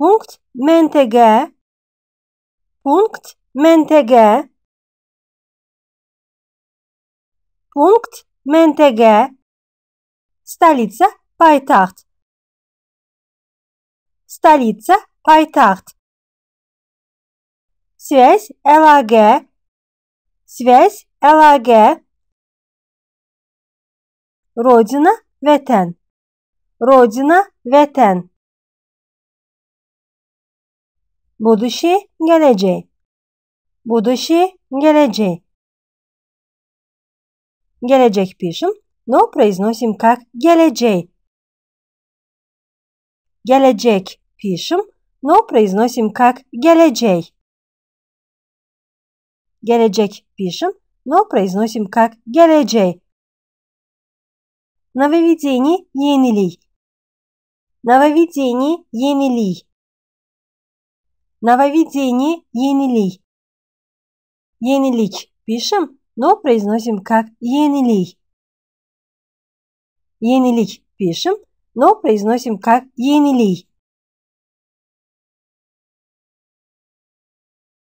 Punkt məntəqə Punkt məntəqə Punkt məntəqə Stolitsa paytaxt Stolitsa paytaxt Связь əlaqə Связь əlaqə Родина vətən Родина vətən Будущее – geleceği. Будущее – geleceği. Gelecek пишем, но произносим как geleceği. Gelecek пишем, но произносим как geleceği. Gelecek пишем, но произносим как geleceği. Нововведение – yeniliği. Нововведение – yeniliği. Нововведение Енилей. Енилич пишем, но произносим как Енилей. Енилич пишем, но произносим как Енилей.